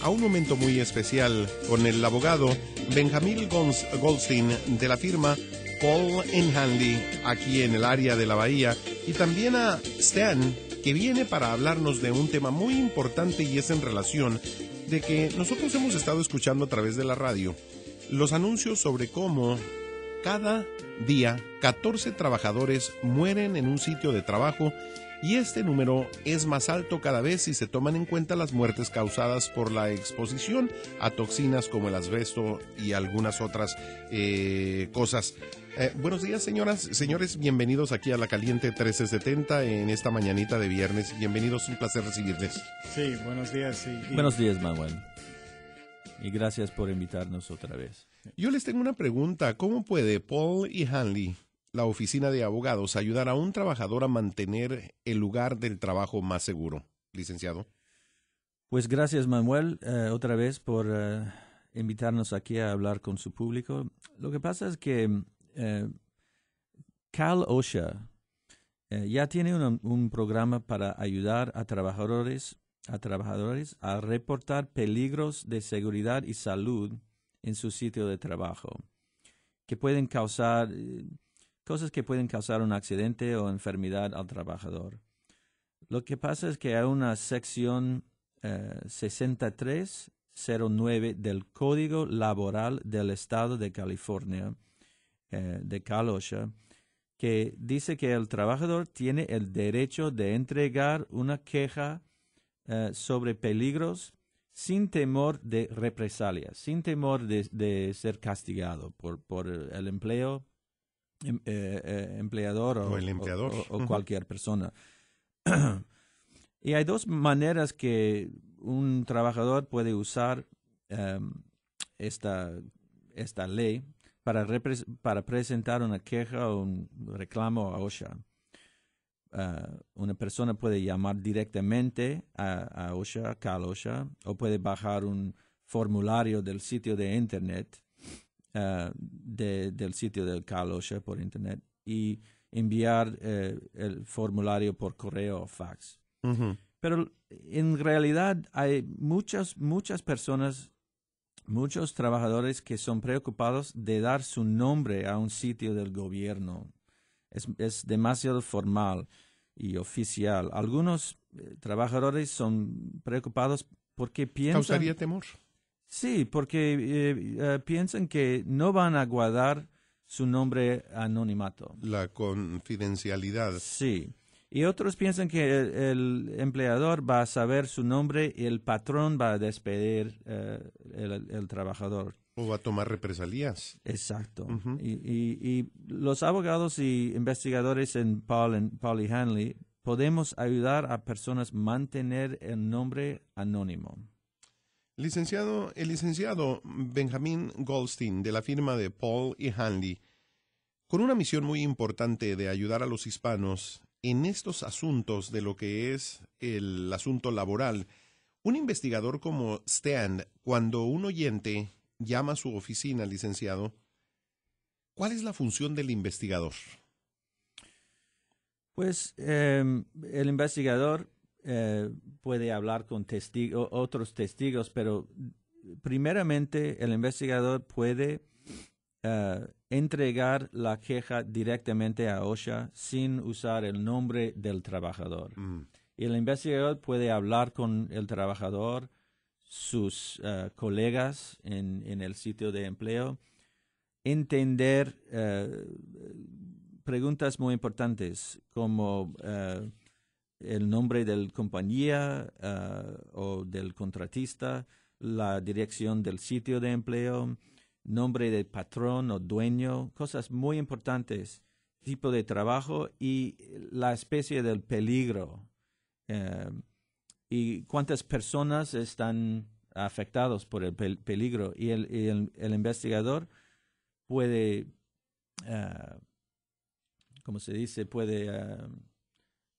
A un momento muy especial con el abogado Benjamín Goldstein de la firma Paul Handy aquí en el área de la Bahía y también a Stan que viene para hablarnos de un tema muy importante y es en relación de que nosotros hemos estado escuchando a través de la radio los anuncios sobre cómo cada día 14 trabajadores mueren en un sitio de trabajo y este número es más alto cada vez si se toman en cuenta las muertes causadas por la exposición a toxinas como el asbesto y algunas otras eh, cosas. Eh, buenos días, señoras, señores, bienvenidos aquí a La Caliente 1370 en esta mañanita de viernes. Bienvenidos, un placer recibirles. Sí, buenos días. Sí, Buenos días, Manuel. Y gracias por invitarnos otra vez. Yo les tengo una pregunta. ¿Cómo puede Paul y Hanley la oficina de abogados ayudar a un trabajador a mantener el lugar del trabajo más seguro? Licenciado. Pues gracias Manuel eh, otra vez por eh, invitarnos aquí a hablar con su público. Lo que pasa es que eh, Cal OSHA ya tiene un, un programa para ayudar a trabajadores a trabajadores a reportar peligros de seguridad y salud en su sitio de trabajo que pueden causar cosas que pueden causar un accidente o enfermedad al trabajador. Lo que pasa es que hay una sección 6309 eh, del Código Laboral del Estado de California, eh, de Calosha, que dice que el trabajador tiene el derecho de entregar una queja eh, sobre peligros sin temor de represalia, sin temor de, ser castigado por el empleo Em, eh, eh, o, el empleador. o, cualquier persona. y hay dos maneras que un trabajador puede usar em, esta, esta ley para, presentar una queja o un reclamo a OSHA. Ah, una persona puede llamar directamente a, a OSHA, Cal OSHA, o puede bajar un formulario del sitio de Internet eh, de, del sitio del Carlos por internet y enviar eh, el formulario por correo o fax. Pero en realidad hay muchas, muchas personas, muchos trabajadores que son preocupados de dar su nombre a un sitio del gobierno. Es, demasiado formal y oficial. Algunos eh, trabajadores son preocupados porque piensan... ¿Causaría temor? Sí, porque eh, eh, piensan que no van a guardar su nombre anonimato. La confidencialidad. Sí. Y otros piensan que el, empleador va a saber su nombre y el patrón va a despedir al eh, el, trabajador. O va a tomar represalias. Exacto. y, los abogados y investigadores en Paul, Paul y Hanley podemos ayudar a personas a mantener el nombre anónimo. Licenciado, el licenciado Benjamín Goldstein de la firma de Paul y Hanley, con una misión muy importante de ayudar a los hispanos en estos asuntos de lo que es el asunto laboral, un investigador como Stan, cuando un oyente llama a su oficina, licenciado, ¿cuál es la función del investigador? Pues em, el investigador eh, puede hablar con otros testigos, pero primeramente el investigador puede eh, entregar la queja directamente a OSHA sin usar el nombre del trabajador. Mm. Y el investigador puede hablar con el trabajador, sus eh, colegas en, el sitio de empleo, entender preguntas muy importantes como el nombre de la compañía ah, o del contratista, la dirección del sitio de empleo, nombre del patrón o dueño, cosas muy importantes, tipo de trabajo y la especie del peligro eh, y cuántas personas están afectados por el peligro y el, investigador puede, eh, como se dice, puede eh,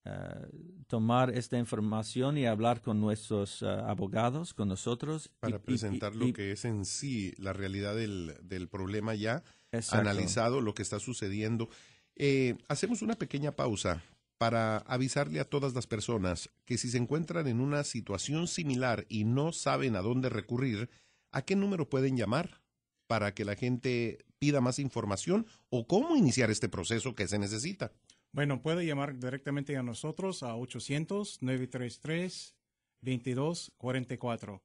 eh, tomar esta información y hablar con nuestros eh, abogados, con nosotros. Para presentar lo que es en sí la realidad del, problema ya analizado, lo que está sucediendo. Eh, hacemos una pequeña pausa para avisarle a todas las personas que si se encuentran en una situación similar y no saben a dónde recurrir, ¿a qué número pueden llamar para que la gente pida más información o cómo iniciar este proceso que se necesita? Bueno, puede llamar directamente a nosotros a 800-933-2244.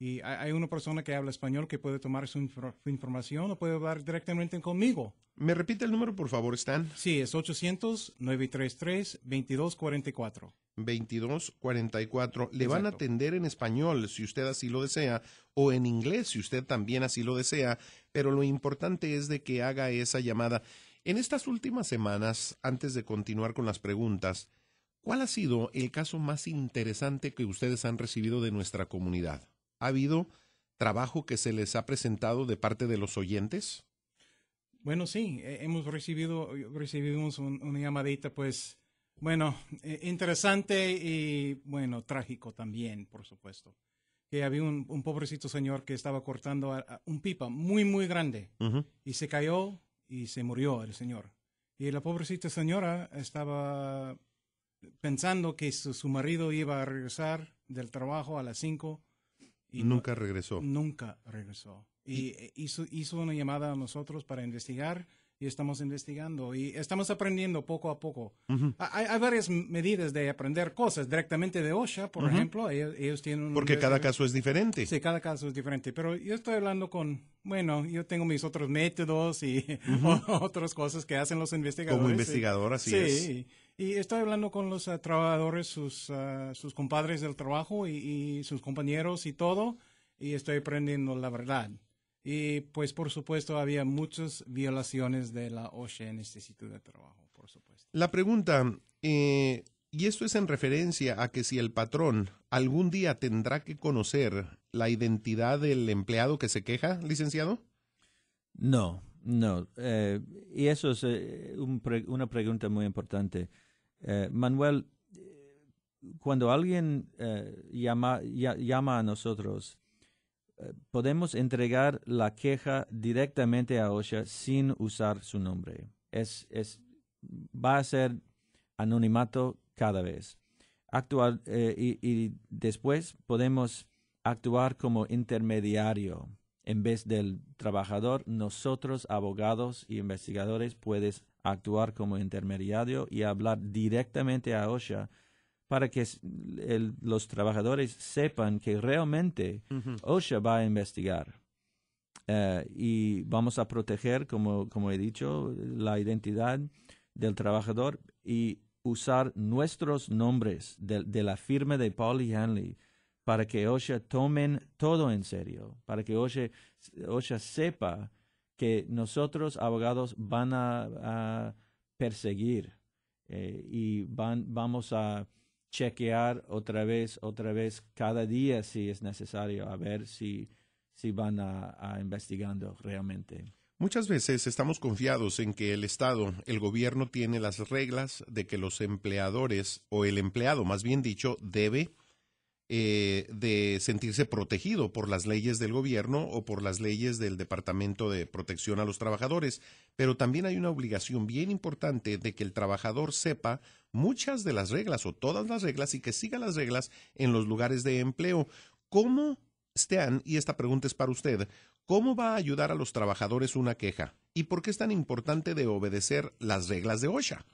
Y hay una persona que habla español que puede tomar su información o puede hablar directamente conmigo. ¿Me repite el número, por favor, Stan? Sí, es 800-933-2244. 2244. Le van a atender en español si usted así lo desea o en inglés si usted también así lo desea, pero lo importante es de que haga esa llamada. En estas últimas semanas, antes de continuar con las preguntas, ¿cuál ha sido el caso más interesante que ustedes han recibido de nuestra comunidad? ¿Ha habido trabajo que se les ha presentado de parte de los oyentes? Bueno, sí, eh, hemos recibido, recibimos una llamadita, pues, bueno, eh, interesante y, bueno, trágico también, por supuesto. Que había un, pobrecito señor que estaba cortando un pipa muy, muy grande y se cayó y se murió el señor. Y la pobrecita señora estaba pensando que su, marido iba a regresar del trabajo a las 5. Y nunca regresó. Nunca regresó. Y, eh, hizo una llamada a nosotros para investigar y estamos investigando y estamos aprendiendo poco a poco. hay, varias medidas de aprender cosas directamente de OSHA, por ejemplo. Ellos, tienen Porque cada caso es diferente. Sí, cada caso es diferente. Pero yo estoy hablando con, bueno, yo tengo mis otros métodos y otras cosas que hacen los investigadores. Como investigador, así es. Sí, y estoy hablando con los ah, trabajadores, sus, ah, sus compadres del trabajo y, y sus compañeros y todo, y estoy aprendiendo la verdad. Y pues por supuesto había muchas violaciones de la OSHA en este sitio de trabajo, por supuesto. La pregunta, eh, y esto es en referencia a que si el patrón algún día tendrá que conocer la identidad del empleado que se queja, licenciado. No, no. Eh, y eso es eh, una pregunta muy importante. Manuel, cuando alguien llama, llama, a nosotros, eh, podemos entregar la queja directamente a OSHA sin usar su nombre. Es, es, va a ser anonimato cada vez. Eh, y, y, después podemos actuar como intermediario. En vez del trabajador, nosotros, abogados y investigadores, puedes actuar como intermediario y hablar directamente a OSHA para que los trabajadores sepan que realmente OSHA va a investigar. Eh, y vamos a proteger, como, he dicho, la identidad del trabajador y usar nuestros nombres de, la firma de Paul y Hanley para que OSHA tomen todo en serio, para que OSHA, OSHA sepa que nosotros, abogados, van a, perseguir eh, y van, vamos a chequear otra vez, otra vez, cada día si es necesario, a ver si, si van a, investigando realmente. Muchas veces estamos confiados en que el Estado, el gobierno tiene las reglas de que los empleadores o el empleado, más bien dicho, debe eh, de sentirse protegido por las leyes del gobierno o por las leyes del Departamento de Protección a los Trabajadores. Pero también hay una obligación bien importante de que el trabajador sepa muchas de las reglas o todas las reglas y que siga las reglas en los lugares de empleo. ¿Cómo, Stan, y esta pregunta es para usted, cómo va a ayudar a los trabajadores una queja? ¿Y por qué es tan importante de obedecer las reglas de OSHA?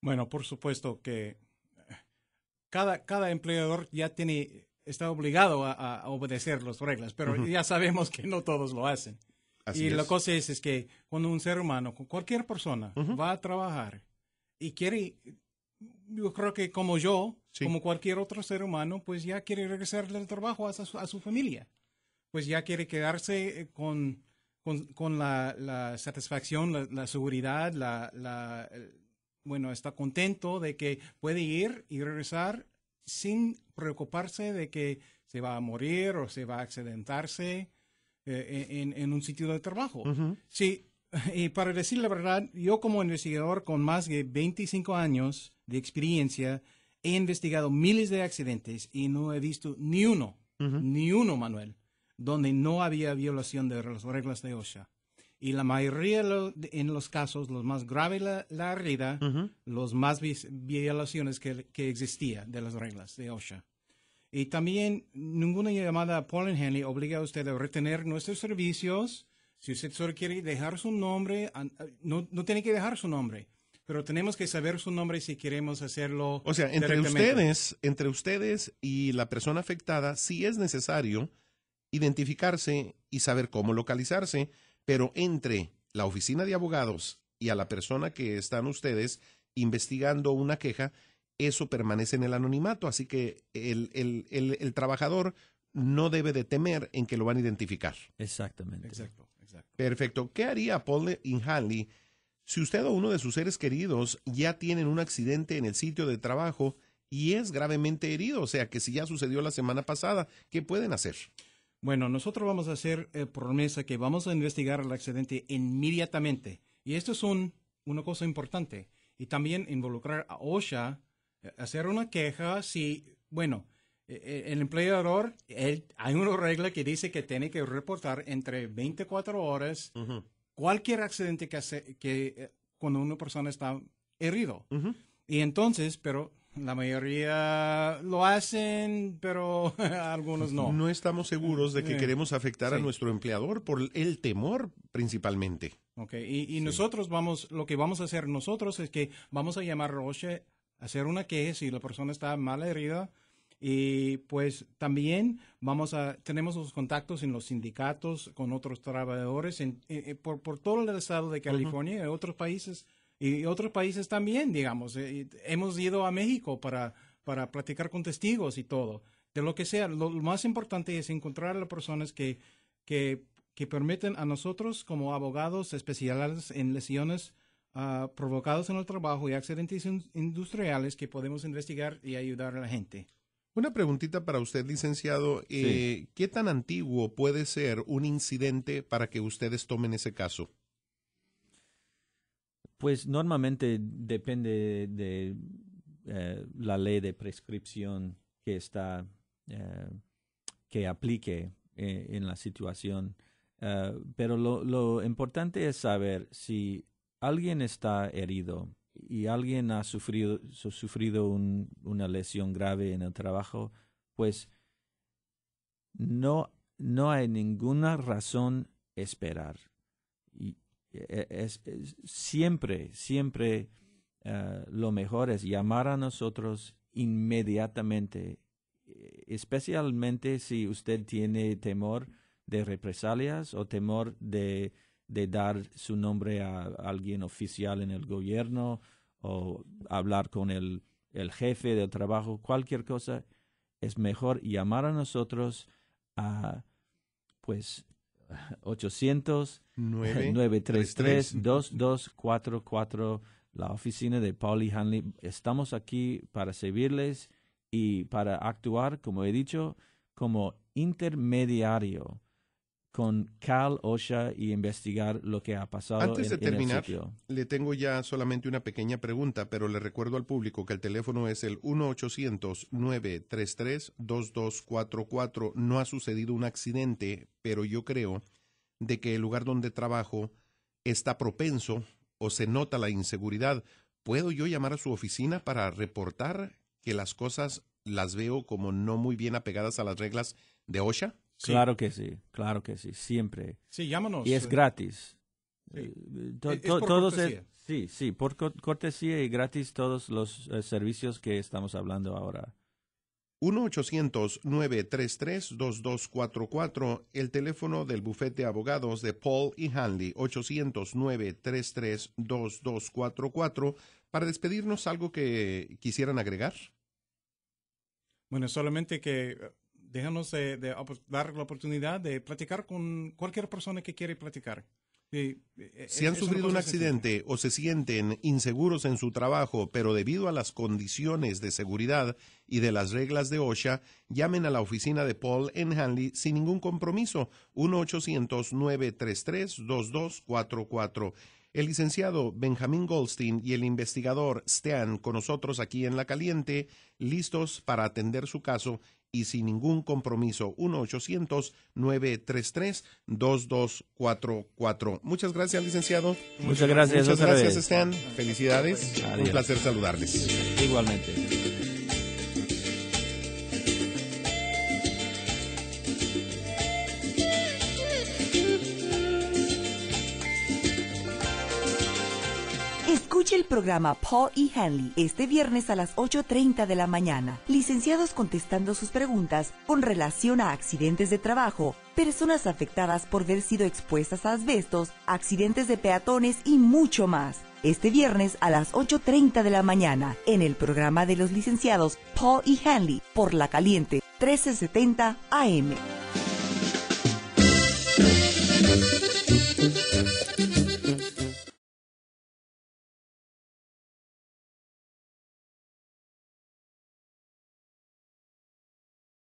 Bueno, por supuesto que eh, cada, cada empleador ya tiene, está obligado a, obedecer las reglas, pero ya sabemos que no todos lo hacen. y la cosa es, que cuando un ser humano, cualquier persona, va a trabajar y quiere yo creo que como yo, como cualquier otro ser humano, pues ya quiere regresar del trabajo a su, a su familia. Pues ya quiere quedarse eh, con, la, satisfacción, la, seguridad, la, eh, bueno, está contento de que puede ir y regresar sin preocuparse de que se va a morir o se va a accidentarse eh, en, un sitio de trabajo. Sí y para decir la verdad, yo como investigador con más de 25 años de experiencia, he investigado miles de accidentes y no he visto ni uno, ni uno, Manuel, donde no había violación de las reglas de OSHA. Y la mayoría en los casos, los más graves la, la herida, los más violaciones que, que existía de las reglas de OSHA. Y también ninguna llamada a Paul Henley obliga a usted a retener nuestros servicios si usted solo quiere dejar su nombre, ah, no, tiene que dejar su nombre pero tenemos que saber su nombre si queremos hacerlo. O sea, entre ustedes, entre ustedes y la persona afectada, sí es necesario identificarse y saber cómo localizarse, pero entre la oficina de abogados y a la persona que están ustedes investigando una queja, eso permanece en el anonimato, así que el, trabajador no debe de temer en que lo van a identificar. Exactamente. Exacto. Perfecto. ¿Qué haría Paul Inhanley si usted o uno de sus seres queridos ya tienen un accidente en el sitio de trabajo y es gravemente herido? O sea, que si ya sucedió la semana pasada, ¿qué pueden hacer? Bueno, nosotros vamos a hacer eh, promesa que vamos a investigar el accidente inmediatamente. Y esto es una cosa importante. Y también involucrar a OSHA, eh, hacer una queja si, bueno, eh, eh, el empleador, hay una regla que dice que tiene que reportar entre 24 horas cualquier accidente que hace, que eh, cuando una persona está herido. Y entonces, pero la mayoría lo hacen, pero algunos no. No estamos seguros de que queremos afectar a nuestro empleador por el temor principalmente. Ok, y, nosotros vamos, lo que vamos a hacer nosotros es que vamos a llamar a Roche, hacer una queja si la persona está mal herida y pues también vamos a, tenemos los contactos en los sindicatos con otros trabajadores eh, eh, por, todo el estado de California y otros países. Y otros países también, digamos. Eh, hemos ido a México para, para platicar con testigos y todo. De lo que sea, lo, más importante es encontrar a las personas que, que, permiten a nosotros como abogados especializados en lesiones ah, provocadas en el trabajo y accidentes industriales que podemos investigar y ayudar a la gente. Una preguntita para usted, licenciado. Eh, ¿Qué tan antiguo puede ser un incidente para que ustedes tomen ese caso? Pues normalmente depende de eh, la ley de prescripción que está eh, que aplique en la situación. pero lo importante es saber si alguien está herido y alguien ha sufrido, sufrido una lesión grave en el trabajo, pues no, no hay ninguna razón esperar. Y e, es, siempre, siempre eh, lo mejor es llamar a nosotros inmediatamente, especialmente si usted tiene temor de represalias o temor de de dar su nombre a alguien oficial en el gobierno o hablar con el, jefe del trabajo, cualquier cosa, es mejor llamar a nosotros a, pues, 800-933-2244, la oficina de Pauli Hanley. Estamos aquí para servirles y para actuar, como he dicho, como intermediario con Cal OSHA y investigar lo que ha pasado. Antes de terminar, sitio. le tengo ya solamente una pequeña pregunta, pero le recuerdo al público que el teléfono es el 1-800-933-2244. No ha sucedido un accidente, pero yo creo de que el lugar donde trabajo está propenso o se nota la inseguridad. ¿Puedo yo llamar a su oficina para reportar que las cosas las veo como no muy bien apegadas a las reglas de OSHA? Claro que sí, claro que sí, siempre. Sí, llámanos. Y es eh. gratis. Sí. Eh, sí, sí, por cortesía y gratis todos los eh, servicios que estamos hablando ahora. 1-800-933-2244, el teléfono del bufete de abogados de Paul y Handy. 800-933-2244. Para despedirnos, ¿algo que quisieran agregar? Bueno, solamente que déjanos eh, de, ah, pues, dar la oportunidad de platicar con cualquier persona que quiere platicar. Eh, eh, si han sufrido un accidente o se sienten inseguros en su trabajo, pero debido a las condiciones de seguridad y de las reglas de OSHA, llamen a la oficina de Paul en Hanley sin ningún compromiso. 1-800-933-2244. El licenciado Benjamín Goldstein y el investigador Stan con nosotros aquí en La Caliente, listos para atender su caso y sin ningún compromiso. 1-800-933-2244. Muchas gracias, licenciado. Muchas gracias. Muchas gracias, Felicidades. Un placer saludarles. Igualmente. programa Paul y Hanley este viernes a las 8.30 de la mañana. Licenciados contestando sus preguntas con relación a accidentes de trabajo, personas afectadas por haber sido expuestas a asbestos, accidentes de peatones y mucho más. Este viernes a las 8.30 de la mañana en el programa de los licenciados Paul y Hanley por La Caliente 1370 AM.